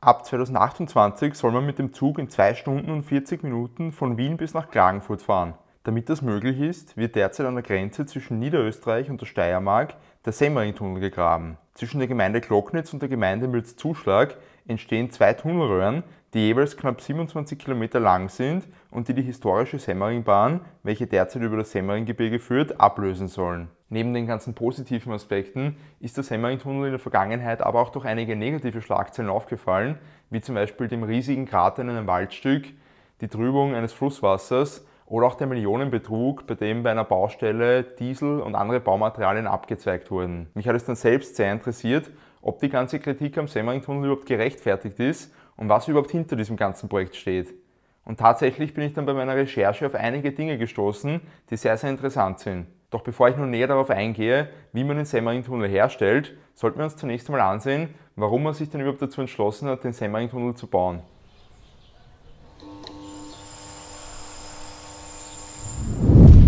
Ab 2028 soll man mit dem Zug in 2 Stunden und 40 Minuten von Wien bis nach Klagenfurt fahren. Damit das möglich ist, wird derzeit an der Grenze zwischen Niederösterreich und der Steiermark der Semmering-Tunnel gegraben. Zwischen der Gemeinde Glocknitz und der Gemeinde Mürz-Zuschlag entstehen zwei Tunnelröhren, die jeweils knapp 27 Kilometer lang sind und die die historische Semmeringbahn, welche derzeit über das Semmeringgebirge führt, ablösen sollen. Neben den ganzen positiven Aspekten ist der Semmeringtunnel in der Vergangenheit aber auch durch einige negative Schlagzeilen aufgefallen, wie zum Beispiel dem riesigen Krater in einem Waldstück, die Trübung eines Flusswassers oder auch der Millionenbetrug, bei dem bei einer Baustelle Diesel und andere Baumaterialien abgezweigt wurden. Mich hat es dann selbst sehr interessiert, ob die ganze Kritik am Semmeringtunnel überhaupt gerechtfertigt ist und was überhaupt hinter diesem ganzen Projekt steht. Und tatsächlich bin ich dann bei meiner Recherche auf einige Dinge gestoßen, die sehr, sehr interessant sind. Doch bevor ich nun näher darauf eingehe, wie man den Semmering-Tunnel herstellt, sollten wir uns zunächst einmal ansehen, warum man sich denn überhaupt dazu entschlossen hat, den Semmering-Tunnel zu bauen.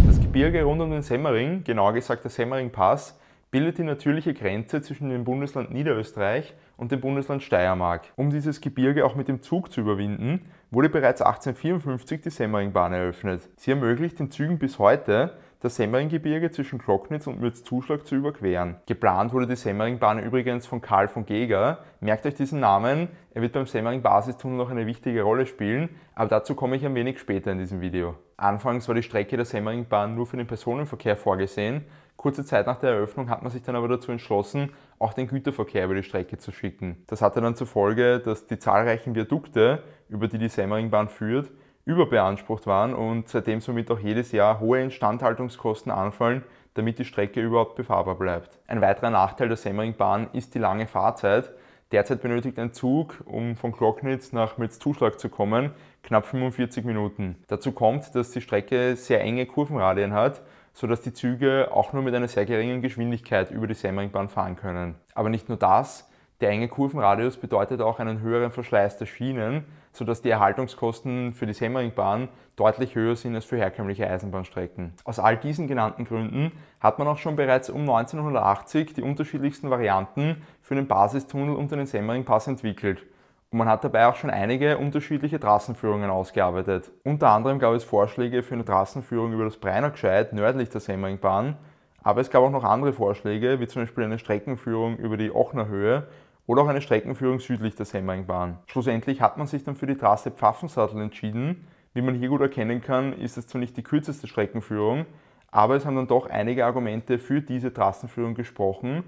Das Gebirge rund um den Semmering, genauer gesagt der Semmering-Pass, bildet die natürliche Grenze zwischen dem Bundesland Niederösterreich und dem Bundesland Steiermark. Um dieses Gebirge auch mit dem Zug zu überwinden, wurde bereits 1854 die Semmeringbahn eröffnet. Sie ermöglicht den Zügen bis heute, das Semmeringgebirge zwischen Glocknitz und Mürzzuschlag zu überqueren. Geplant wurde die Semmeringbahn übrigens von Karl von Geger. Merkt euch diesen Namen, er wird beim Semmering-Basistunnel noch eine wichtige Rolle spielen, aber dazu komme ich ein wenig später in diesem Video. Anfangs war die Strecke der Semmeringbahn nur für den Personenverkehr vorgesehen, Kurze Zeit nach der Eröffnung hat man sich dann aber dazu entschlossen, auch den Güterverkehr über die Strecke zu schicken. Das hatte dann zur Folge, dass die zahlreichen Viadukte, über die die Semmeringbahn führt, überbeansprucht waren und seitdem somit auch jedes Jahr hohe Instandhaltungskosten anfallen, damit die Strecke überhaupt befahrbar bleibt. Ein weiterer Nachteil der Semmeringbahn ist die lange Fahrzeit. Derzeit benötigt ein Zug, um von Glocknitz nach Mürzzuschlag zu kommen, knapp 45 Minuten. Dazu kommt, dass die Strecke sehr enge Kurvenradien hat sodass die Züge auch nur mit einer sehr geringen Geschwindigkeit über die Semmeringbahn fahren können. Aber nicht nur das, der enge Kurvenradius bedeutet auch einen höheren Verschleiß der Schienen, sodass die Erhaltungskosten für die Semmeringbahn deutlich höher sind als für herkömmliche Eisenbahnstrecken. Aus all diesen genannten Gründen hat man auch schon bereits um 1980 die unterschiedlichsten Varianten für den Basistunnel unter den Semmeringpass entwickelt. Und man hat dabei auch schon einige unterschiedliche Trassenführungen ausgearbeitet. Unter anderem gab es Vorschläge für eine Trassenführung über das Breinergscheid nördlich der Semmeringbahn, aber es gab auch noch andere Vorschläge, wie zum Beispiel eine Streckenführung über die Ochner Höhe oder auch eine Streckenführung südlich der Semmeringbahn. Schlussendlich hat man sich dann für die Trasse Pfaffensattel entschieden. Wie man hier gut erkennen kann, ist es zwar nicht die kürzeste Streckenführung, aber es haben dann doch einige Argumente für diese Trassenführung gesprochen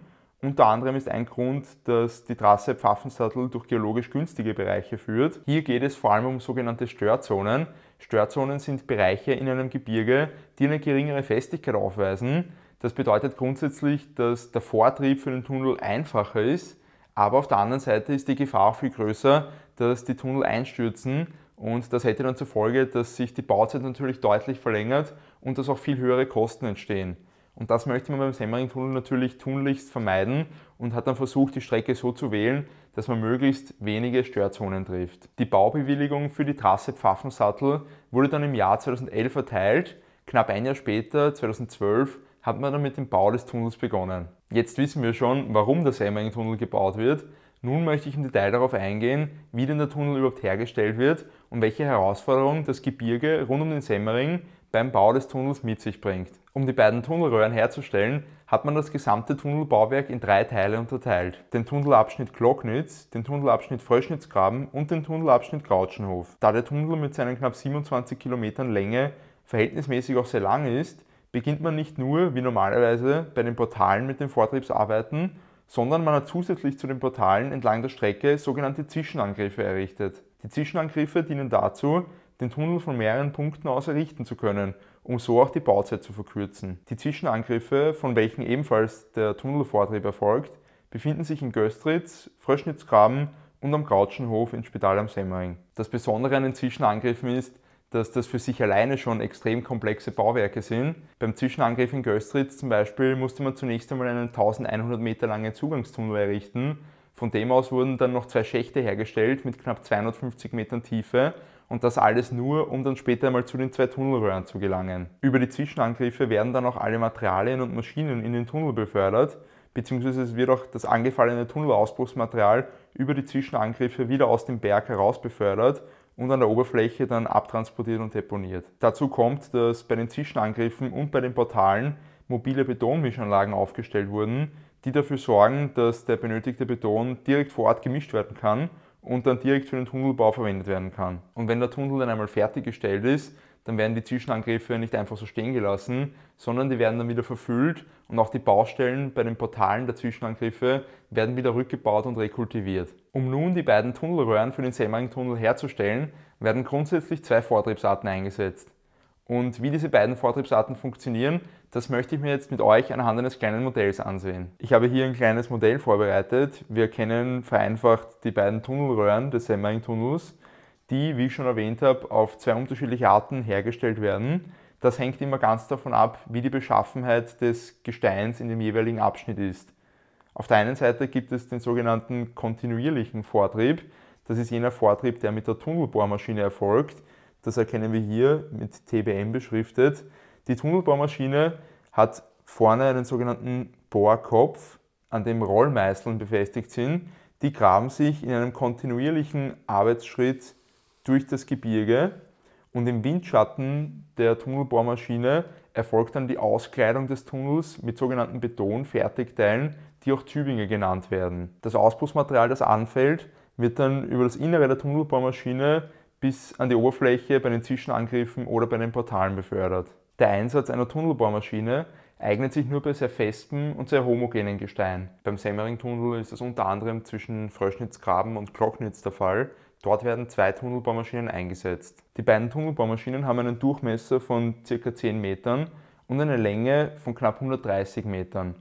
unter anderem ist ein Grund, dass die Trasse Pfaffensattel durch geologisch günstige Bereiche führt. Hier geht es vor allem um sogenannte Störzonen. Störzonen sind Bereiche in einem Gebirge, die eine geringere Festigkeit aufweisen. Das bedeutet grundsätzlich, dass der Vortrieb für den Tunnel einfacher ist, aber auf der anderen Seite ist die Gefahr auch viel größer, dass die Tunnel einstürzen und das hätte dann zur Folge, dass sich die Bauzeit natürlich deutlich verlängert und dass auch viel höhere Kosten entstehen. Und das möchte man beim Semmering-Tunnel natürlich tunlichst vermeiden und hat dann versucht, die Strecke so zu wählen, dass man möglichst wenige Störzonen trifft. Die Baubewilligung für die Trasse Pfaffensattel wurde dann im Jahr 2011 erteilt. Knapp ein Jahr später, 2012, hat man dann mit dem Bau des Tunnels begonnen. Jetzt wissen wir schon, warum der Semmering-Tunnel gebaut wird. Nun möchte ich im Detail darauf eingehen, wie denn der Tunnel überhaupt hergestellt wird und welche Herausforderungen das Gebirge rund um den Semmering beim Bau des Tunnels mit sich bringt. Um die beiden Tunnelröhren herzustellen, hat man das gesamte Tunnelbauwerk in drei Teile unterteilt. Den Tunnelabschnitt Glocknitz, den Tunnelabschnitt Fröschnitzgraben und den Tunnelabschnitt Grautschenhof. Da der Tunnel mit seinen knapp 27 Kilometern Länge verhältnismäßig auch sehr lang ist, beginnt man nicht nur, wie normalerweise, bei den Portalen mit den Vortriebsarbeiten, sondern man hat zusätzlich zu den Portalen entlang der Strecke sogenannte Zwischenangriffe errichtet. Die Zwischenangriffe dienen dazu, den Tunnel von mehreren Punkten aus errichten zu können, um so auch die Bauzeit zu verkürzen. Die Zwischenangriffe, von welchen ebenfalls der Tunnelvortrieb erfolgt, befinden sich in Göstritz, Fröschnitzgraben und am Grautschenhof in Spital am Semmering. Das Besondere an den Zwischenangriffen ist, dass das für sich alleine schon extrem komplexe Bauwerke sind. Beim Zwischenangriff in Göstritz zum Beispiel musste man zunächst einmal einen 1100 Meter langen Zugangstunnel errichten. Von dem aus wurden dann noch zwei Schächte hergestellt mit knapp 250 Metern Tiefe und das alles nur, um dann später einmal zu den zwei Tunnelröhren zu gelangen. Über die Zwischenangriffe werden dann auch alle Materialien und Maschinen in den Tunnel befördert, beziehungsweise es wird auch das angefallene Tunnelausbruchsmaterial über die Zwischenangriffe wieder aus dem Berg heraus befördert und an der Oberfläche dann abtransportiert und deponiert. Dazu kommt, dass bei den Zwischenangriffen und bei den Portalen mobile Betonmischanlagen aufgestellt wurden, die dafür sorgen, dass der benötigte Beton direkt vor Ort gemischt werden kann und dann direkt für den Tunnelbau verwendet werden kann. Und wenn der Tunnel dann einmal fertiggestellt ist, dann werden die Zwischenangriffe nicht einfach so stehen gelassen, sondern die werden dann wieder verfüllt und auch die Baustellen bei den Portalen der Zwischenangriffe werden wieder rückgebaut und rekultiviert. Um nun die beiden Tunnelröhren für den Semmering-Tunnel herzustellen, werden grundsätzlich zwei Vortriebsarten eingesetzt. Und wie diese beiden Vortriebsarten funktionieren, das möchte ich mir jetzt mit euch anhand eines kleinen Modells ansehen. Ich habe hier ein kleines Modell vorbereitet. Wir kennen vereinfacht die beiden Tunnelröhren des Semmering-Tunnels, die, wie ich schon erwähnt habe, auf zwei unterschiedliche Arten hergestellt werden. Das hängt immer ganz davon ab, wie die Beschaffenheit des Gesteins in dem jeweiligen Abschnitt ist. Auf der einen Seite gibt es den sogenannten kontinuierlichen Vortrieb. Das ist jener Vortrieb, der mit der Tunnelbohrmaschine erfolgt das erkennen wir hier mit TBM beschriftet. Die Tunnelbaumaschine hat vorne einen sogenannten Bohrkopf, an dem Rollmeißeln befestigt sind. Die graben sich in einem kontinuierlichen Arbeitsschritt durch das Gebirge und im Windschatten der Tunnelbohrmaschine erfolgt dann die Auskleidung des Tunnels mit sogenannten Betonfertigteilen, die auch Tübinger genannt werden. Das Auspuffmaterial, das anfällt, wird dann über das Innere der Tunnelbohrmaschine bis an die Oberfläche bei den Zwischenangriffen oder bei den Portalen befördert. Der Einsatz einer Tunnelbohrmaschine eignet sich nur bei sehr festem und sehr homogenen Gestein. Beim Semmering-Tunnel ist das unter anderem zwischen Fröschnitzgraben und Glocknitz der Fall. Dort werden zwei Tunnelbaumaschinen eingesetzt. Die beiden Tunnelbaumaschinen haben einen Durchmesser von ca. 10 Metern und eine Länge von knapp 130 Metern.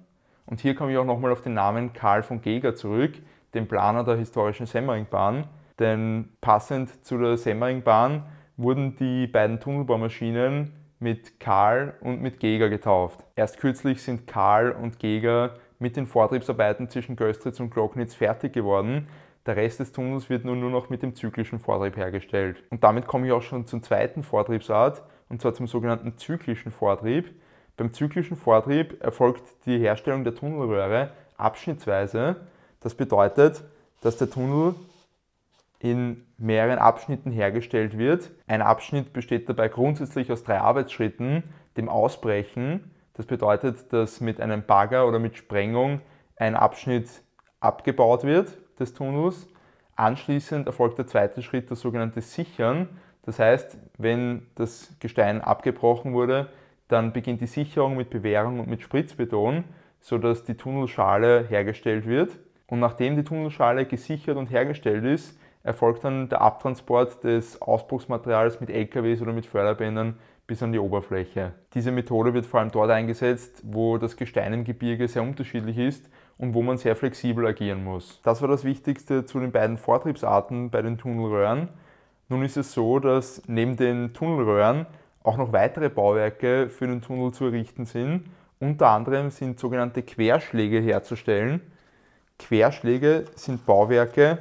Und hier komme ich auch nochmal auf den Namen Karl von Geger zurück, den Planer der historischen Semmeringbahn, denn passend zu der Semmeringbahn wurden die beiden Tunnelbaumaschinen mit Karl und mit Geger getauft. Erst kürzlich sind Karl und Geger mit den Vortriebsarbeiten zwischen Göstritz und Glocknitz fertig geworden. Der Rest des Tunnels wird nun nur noch mit dem zyklischen Vortrieb hergestellt. Und damit komme ich auch schon zum zweiten Vortriebsart, und zwar zum sogenannten zyklischen Vortrieb. Beim zyklischen Vortrieb erfolgt die Herstellung der Tunnelröhre abschnittsweise. Das bedeutet, dass der Tunnel in mehreren Abschnitten hergestellt wird. Ein Abschnitt besteht dabei grundsätzlich aus drei Arbeitsschritten, dem Ausbrechen, das bedeutet, dass mit einem Bagger oder mit Sprengung ein Abschnitt abgebaut wird des Tunnels. Anschließend erfolgt der zweite Schritt, das sogenannte Sichern. Das heißt, wenn das Gestein abgebrochen wurde, dann beginnt die Sicherung mit Bewährung und mit Spritzbeton, sodass die Tunnelschale hergestellt wird. Und nachdem die Tunnelschale gesichert und hergestellt ist, erfolgt dann der Abtransport des Ausbruchsmaterials mit LKWs oder mit Förderbändern bis an die Oberfläche. Diese Methode wird vor allem dort eingesetzt, wo das Gestein im Gebirge sehr unterschiedlich ist und wo man sehr flexibel agieren muss. Das war das Wichtigste zu den beiden Vortriebsarten bei den Tunnelröhren. Nun ist es so, dass neben den Tunnelröhren auch noch weitere Bauwerke für den Tunnel zu errichten sind. Unter anderem sind sogenannte Querschläge herzustellen. Querschläge sind Bauwerke,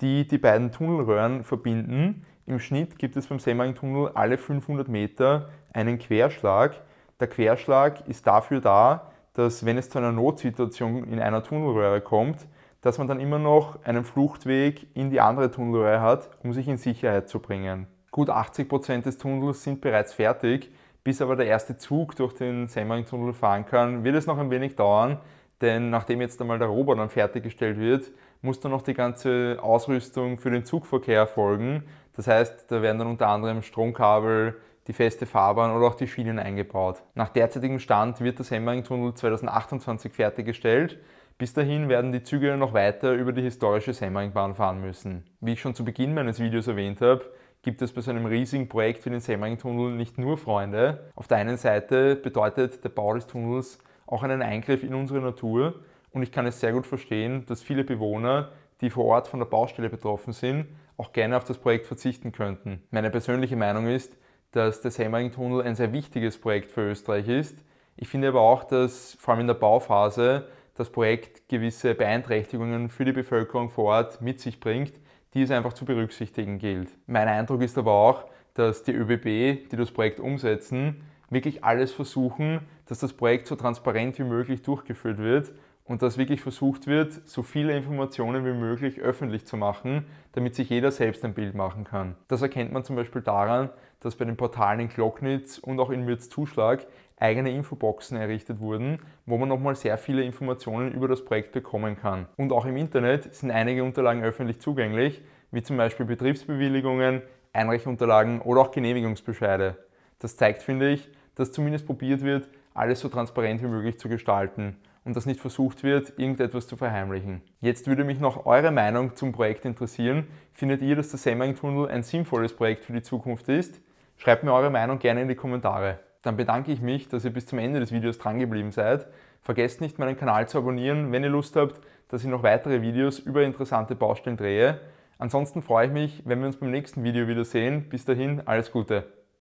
die die beiden Tunnelröhren verbinden. Im Schnitt gibt es beim Semmering-Tunnel alle 500 Meter einen Querschlag. Der Querschlag ist dafür da, dass wenn es zu einer Notsituation in einer Tunnelröhre kommt, dass man dann immer noch einen Fluchtweg in die andere Tunnelröhre hat, um sich in Sicherheit zu bringen. Gut 80% Prozent des Tunnels sind bereits fertig. Bis aber der erste Zug durch den Semmering-Tunnel fahren kann, wird es noch ein wenig dauern, denn nachdem jetzt einmal der Rohbau dann fertiggestellt wird, muss dann noch die ganze Ausrüstung für den Zugverkehr erfolgen. Das heißt, da werden dann unter anderem Stromkabel, die feste Fahrbahn oder auch die Schienen eingebaut. Nach derzeitigem Stand wird das Semmering-Tunnel 2028 fertiggestellt. Bis dahin werden die Züge noch weiter über die historische Semmeringbahn fahren müssen. Wie ich schon zu Beginn meines Videos erwähnt habe, gibt es bei so einem riesigen Projekt für den Semmering-Tunnel nicht nur Freunde. Auf der einen Seite bedeutet der Bau des Tunnels auch einen Eingriff in unsere Natur, und ich kann es sehr gut verstehen, dass viele Bewohner, die vor Ort von der Baustelle betroffen sind, auch gerne auf das Projekt verzichten könnten. Meine persönliche Meinung ist, dass der Semmering-Tunnel ein sehr wichtiges Projekt für Österreich ist. Ich finde aber auch, dass vor allem in der Bauphase das Projekt gewisse Beeinträchtigungen für die Bevölkerung vor Ort mit sich bringt, die es einfach zu berücksichtigen gilt. Mein Eindruck ist aber auch, dass die ÖBB, die das Projekt umsetzen, wirklich alles versuchen, dass das Projekt so transparent wie möglich durchgeführt wird und dass wirklich versucht wird, so viele Informationen wie möglich öffentlich zu machen, damit sich jeder selbst ein Bild machen kann. Das erkennt man zum Beispiel daran, dass bei den Portalen in Glocknitz und auch in Mürz Zuschlag eigene Infoboxen errichtet wurden, wo man nochmal sehr viele Informationen über das Projekt bekommen kann. Und auch im Internet sind einige Unterlagen öffentlich zugänglich, wie zum Beispiel Betriebsbewilligungen, Einreichunterlagen oder auch Genehmigungsbescheide. Das zeigt, finde ich, dass zumindest probiert wird, alles so transparent wie möglich zu gestalten und dass nicht versucht wird, irgendetwas zu verheimlichen. Jetzt würde mich noch eure Meinung zum Projekt interessieren. Findet ihr, dass der Semmering-Tunnel ein sinnvolles Projekt für die Zukunft ist? Schreibt mir eure Meinung gerne in die Kommentare. Dann bedanke ich mich, dass ihr bis zum Ende des Videos drangeblieben seid. Vergesst nicht, meinen Kanal zu abonnieren, wenn ihr Lust habt, dass ich noch weitere Videos über interessante Baustellen drehe. Ansonsten freue ich mich, wenn wir uns beim nächsten Video wiedersehen. Bis dahin, alles Gute!